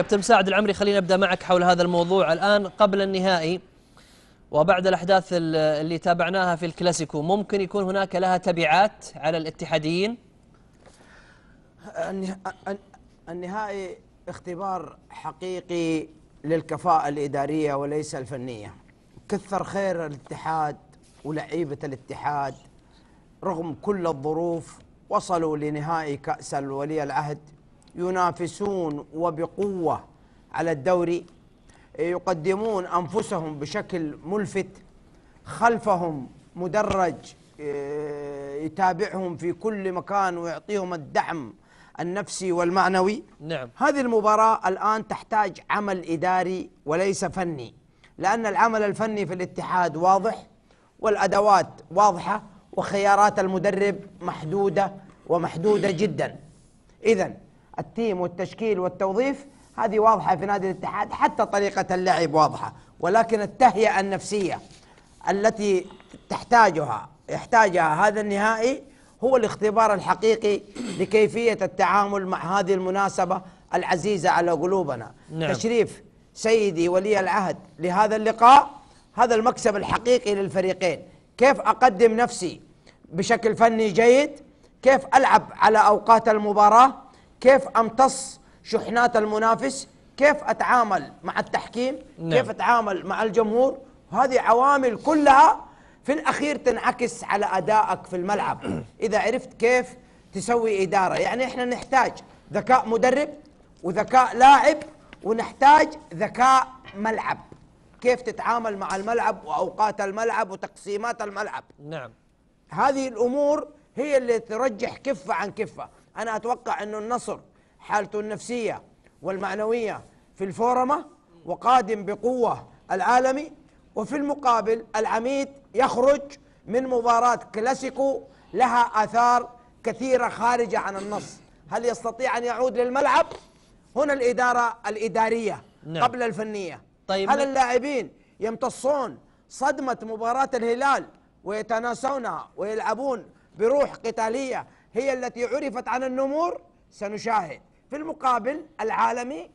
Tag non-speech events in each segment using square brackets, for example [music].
كابتن مساعد العمري خلينا ابدا معك حول هذا الموضوع الان قبل النهائي وبعد الاحداث اللي تابعناها في الكلاسيكو ممكن يكون هناك لها تبعات على الاتحاديين النهائي اختبار حقيقي للكفاءة الإدارية وليس الفنية كثر خير الاتحاد ولعيبة الاتحاد رغم كل الظروف وصلوا لنهائي كأس الولي العهد ينافسون وبقوه على الدوري يقدمون انفسهم بشكل ملفت خلفهم مدرج آه، يتابعهم في كل مكان ويعطيهم الدعم النفسي والمعنوي نعم هذه المباراة الآن تحتاج عمل إداري وليس فني لأن العمل الفني في الاتحاد واضح والأدوات واضحة وخيارات المدرب محدودة ومحدودة جدا إذا التيم والتشكيل والتوظيف هذه واضحة في نادي الاتحاد حتى طريقة اللعب واضحة ولكن التهيئة النفسية التي تحتاجها يحتاجها هذا النهائي هو الاختبار الحقيقي لكيفية التعامل مع هذه المناسبة العزيزة على قلوبنا نعم. تشريف سيدي ولي العهد لهذا اللقاء هذا المكسب الحقيقي للفريقين كيف أقدم نفسي بشكل فني جيد كيف ألعب على أوقات المباراة كيف امتص شحنات المنافس كيف اتعامل مع التحكيم نعم. كيف اتعامل مع الجمهور هذه عوامل كلها في الاخير تنعكس على ادائك في الملعب [coughs] اذا عرفت كيف تسوي اداره يعني احنا نحتاج ذكاء مدرب وذكاء لاعب ونحتاج ذكاء ملعب كيف تتعامل مع الملعب واوقات الملعب وتقسيمات الملعب نعم هذه الامور هي اللي ترجح كفه عن كفه أنا أتوقع انه النصر حالته النفسية والمعنوية في الفورمة وقادم بقوة العالمي وفي المقابل العميد يخرج من مباراة كلاسيكو لها آثار كثيرة خارجة عن النص هل يستطيع أن يعود للملعب؟ هنا الإدارة الإدارية نعم. قبل الفنية طيب هل اللاعبين يمتصون صدمة مباراة الهلال ويتناسونها ويلعبون بروح قتالية هي التي عرفت عن النمور سنشاهد في المقابل العالمي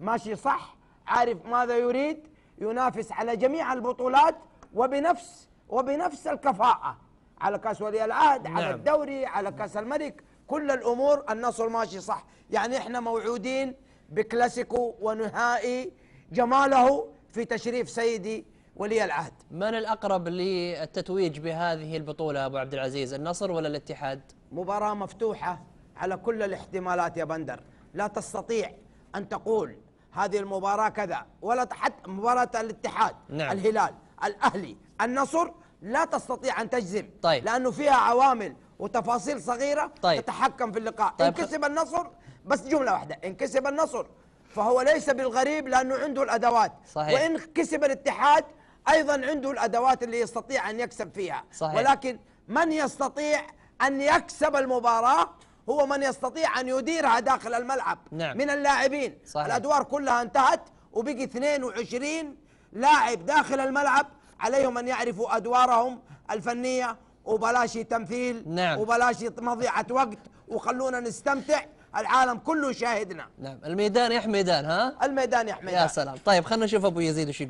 ماشي صح عارف ماذا يريد ينافس على جميع البطولات وبنفس وبنفس الكفاءة على كأس ولي العهد نعم. على الدوري على كأس الملك كل الأمور النصر ماشي صح يعني احنا موعودين بكلاسيكو ونهائي جماله في تشريف سيدي ولي العهد من الأقرب للتتويج بهذه البطولة أبو عبد العزيز النصر ولا الاتحاد؟ مباراة مفتوحة على كل الاحتمالات يا بندر لا تستطيع أن تقول هذه المباراة كذا ولا حتى مباراة الاتحاد نعم. الهلال الأهلي النصر لا تستطيع أن تجزم طيب. لأنه فيها عوامل وتفاصيل صغيرة طيب. تتحكم في اللقاء طيب. إن كسب النصر بس جملة واحدة إن كسب النصر فهو ليس بالغريب لأنه عنده الأدوات صحيح. وإن كسب الاتحاد ايضا عنده الادوات اللي يستطيع ان يكسب فيها صحيح. ولكن من يستطيع ان يكسب المباراه هو من يستطيع ان يديرها داخل الملعب نعم. من اللاعبين صحيح. الادوار كلها انتهت وبقي 22 لاعب داخل الملعب عليهم ان يعرفوا ادوارهم الفنيه وبلاش تمثيل نعم. وبلاش مضيعه وقت وخلونا نستمتع العالم كله شاهدنا نعم الميدان يا حميدان ها الميدان يا حميدان يا سلام طيب خلينا نشوف ابو يزيد ايش يقول